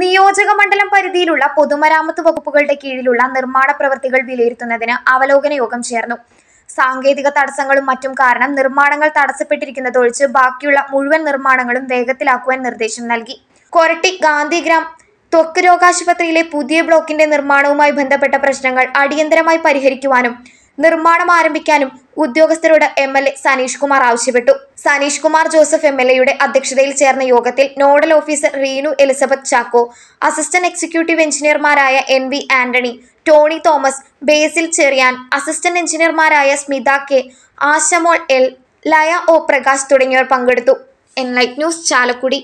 നിയോജക മണ്ഡലം പരിധിയിലുള്ള പൊതുമരാമത്ത് വകുപ്പുകളുടെ കീഴിലുള്ള നിർമ്മാണ പ്രവൃത്തികൾ വിലയിരുത്തുന്നതിന് അവലോകന യോഗം ചേർന്നു സാങ്കേതിക തടസ്സങ്ങളും മറ്റും കാരണം നിർമ്മാണങ്ങൾ തടസ്സപ്പെട്ടിരിക്കുന്നത് ഒഴിച്ച് ബാക്കിയുള്ള മുഴുവൻ നിർമ്മാണങ്ങളും വേഗത്തിലാക്കുവാൻ നിർദ്ദേശം നൽകി കൊരട്ടി ഗാന്ധിഗ്രാം ത്വക്ക് രോഗാശുപത്രിയിലെ പുതിയ ബ്ലോക്കിന്റെ നിർമ്മാണവുമായി ബന്ധപ്പെട്ട പ്രശ്നങ്ങൾ അടിയന്തരമായി പരിഹരിക്കുവാനും നിർമ്മാണം ആരംഭിക്കാനും ഉദ്യോഗസ്ഥരോട് M L A Saneesh Kumar ആവശ്യപ്പെട്ടു സനീഷ് കുമാർ ജോസഫ് എം എൽ എയുടെ അധ്യക്ഷതയിൽ ചേർന്ന യോഗത്തിൽ nodal officer Reenu Elizabeth Chacko assistant executive എഞ്ചിനീയർമാരായ N V Antony Tony Thomas Basil Cherian assistant എഞ്ചിനീയർമാരായ Smitha K Ashamol L Laya O Prakash തുടങ്ങിയവർ പങ്കെടുത്തു എൻ ലൈറ്റ് ന്യൂസ് ചാലക്കുടി